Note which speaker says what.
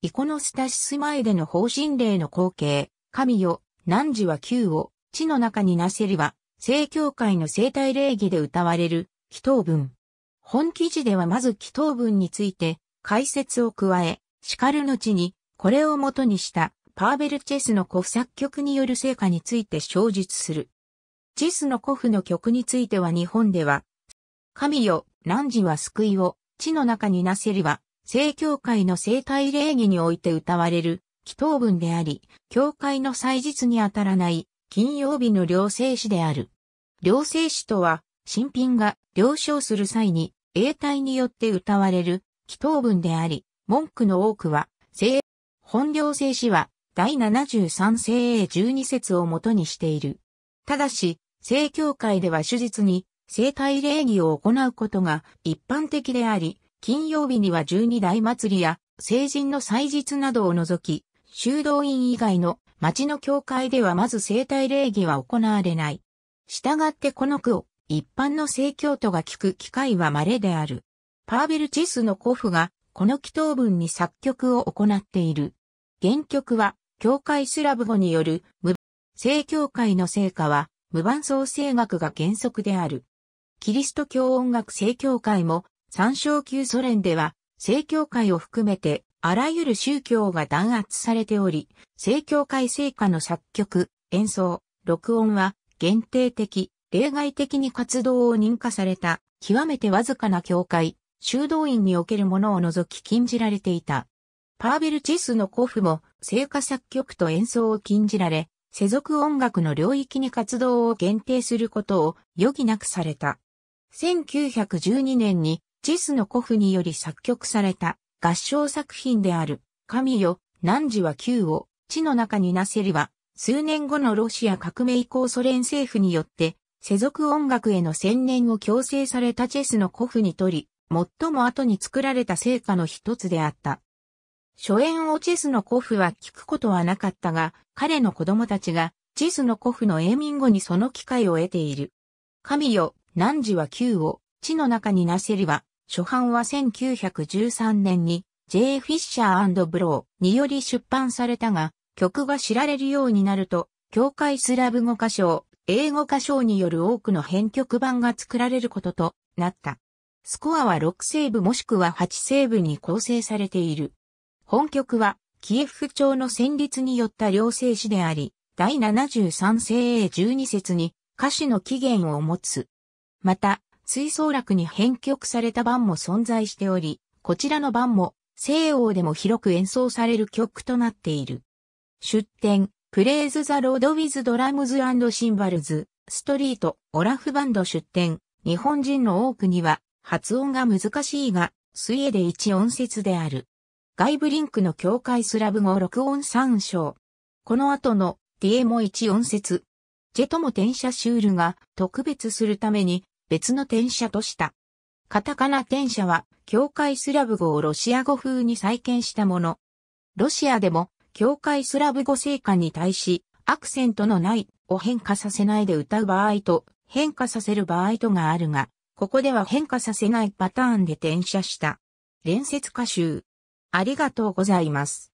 Speaker 1: イコノスタシス前での方針令の光景、神よ、汝は旧を、地の中になせりは、聖教会の生体礼儀で歌われる、祈祷文。本記事ではまず祈祷文について、解説を加え、叱る後に、これを元にした、パーベル・チェスの古作曲による成果について詳述する。チェスの古譜の曲については日本では、神よ、汝は救いを、地の中になせりは、正教会の生体礼儀において歌われる祈祷文であり、教会の祭日にあたらない金曜日の良聖死である。良聖死とは、新品が了承する際に、英体によって歌われる祈祷文であり、文句の多くは、聖、本良聖死は、第73聖英12節をもとにしている。ただし、正教会では手術に、生体礼儀を行うことが一般的であり、金曜日には十二大祭りや成人の祭日などを除き、修道院以外の町の教会ではまず生体礼儀は行われない。従ってこの句を一般の聖教徒が聞く機会は稀である。パーベルチェスの古父がこの祈祷文に作曲を行っている。原曲は教会スラブ語による無、聖教会の成果は無伴奏声楽が原則である。キリスト教音楽聖教会も三章級ソ連では、正教会を含めて、あらゆる宗教が弾圧されており、正教会聖歌の作曲、演奏、録音は、限定的、例外的に活動を認可された、極めてわずかな教会、修道院におけるものを除き禁じられていた。パーベルチェスのコフも、聖歌作曲と演奏を禁じられ、世俗音楽の領域に活動を限定することを余儀なくされた。1912年にチェスの古フにより作曲された合唱作品である、神よ、汝は九を、地の中になせりは、数年後のロシア革命以降ソ連政府によって、世俗音楽への専念を強制されたチェスの古譜にとり、最も後に作られた成果の一つであった。初演をチェスの古譜は聞くことはなかったが、彼の子供たちが、チェスの古譜の英民語にその機会を得ている。神よ、汝は九を、地の中になせりは、初版は1913年に J. フィッシャーブローにより出版されたが、曲が知られるようになると、教会スラブ語歌唱、英語歌唱による多くの編曲版が作られることとなった。スコアは6セーブもしくは8セーブに構成されている。本曲は、キエフ町の旋律によった両生詩であり、第73世英12節に歌詞の起源を持つ。また、水槽楽に編曲された版も存在しており、こちらの版も西欧でも広く演奏される曲となっている。出展、プレイズ・ザ・ロード・ウィズ・ドラムズシンバルズ、ストリート、オラフバンド出展、日本人の多くには発音が難しいが、スイエで一音節である。外部リンクの境界スラブ語録音参照。この後のディエも一音節。ジェトも転写シュールが特別するために別の転写とした。カタカナ転写は、境界スラブ語をロシア語風に再建したもの。ロシアでも、境界スラブ語成果に対し、アクセントのないを変化させないで歌う場合と、変化させる場合とがあるが、ここでは変化させないパターンで転写した。伝説歌集。ありがとうございます。